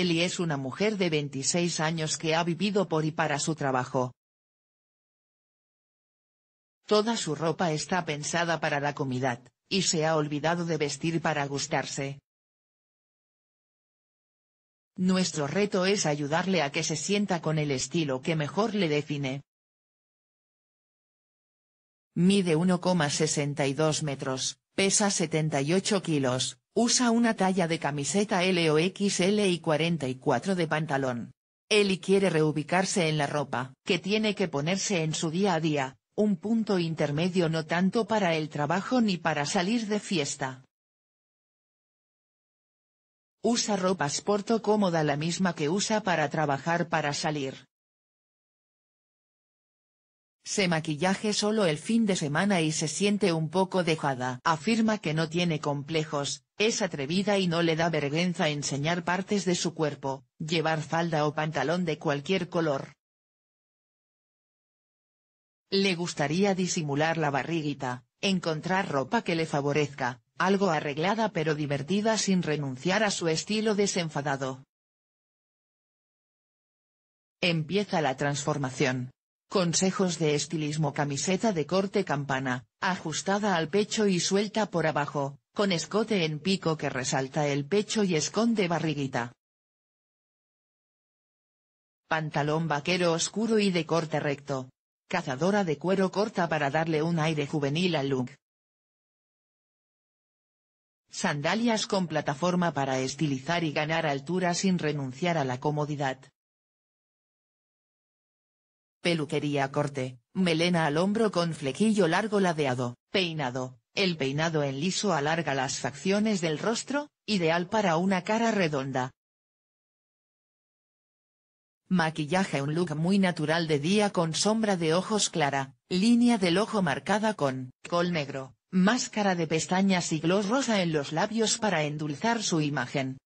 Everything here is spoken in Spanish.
Ellie es una mujer de 26 años que ha vivido por y para su trabajo. Toda su ropa está pensada para la comida, y se ha olvidado de vestir para gustarse. Nuestro reto es ayudarle a que se sienta con el estilo que mejor le define. Mide 1,62 metros, pesa 78 kilos, Usa una talla de camiseta L o XL y 44 de pantalón. Eli quiere reubicarse en la ropa, que tiene que ponerse en su día a día, un punto intermedio no tanto para el trabajo ni para salir de fiesta. Usa ropa sporto cómoda la misma que usa para trabajar para salir se maquillaje solo el fin de semana y se siente un poco dejada. Afirma que no tiene complejos, es atrevida y no le da vergüenza enseñar partes de su cuerpo, llevar falda o pantalón de cualquier color. Le gustaría disimular la barriguita, encontrar ropa que le favorezca, algo arreglada pero divertida sin renunciar a su estilo desenfadado. Empieza la transformación. Consejos de estilismo Camiseta de corte campana, ajustada al pecho y suelta por abajo, con escote en pico que resalta el pecho y esconde barriguita. Pantalón vaquero oscuro y de corte recto. Cazadora de cuero corta para darle un aire juvenil al look. Sandalias con plataforma para estilizar y ganar altura sin renunciar a la comodidad. Peluquería corte, melena al hombro con flequillo largo ladeado, peinado, el peinado en liso alarga las facciones del rostro, ideal para una cara redonda. Maquillaje Un look muy natural de día con sombra de ojos clara, línea del ojo marcada con col negro, máscara de pestañas y gloss rosa en los labios para endulzar su imagen.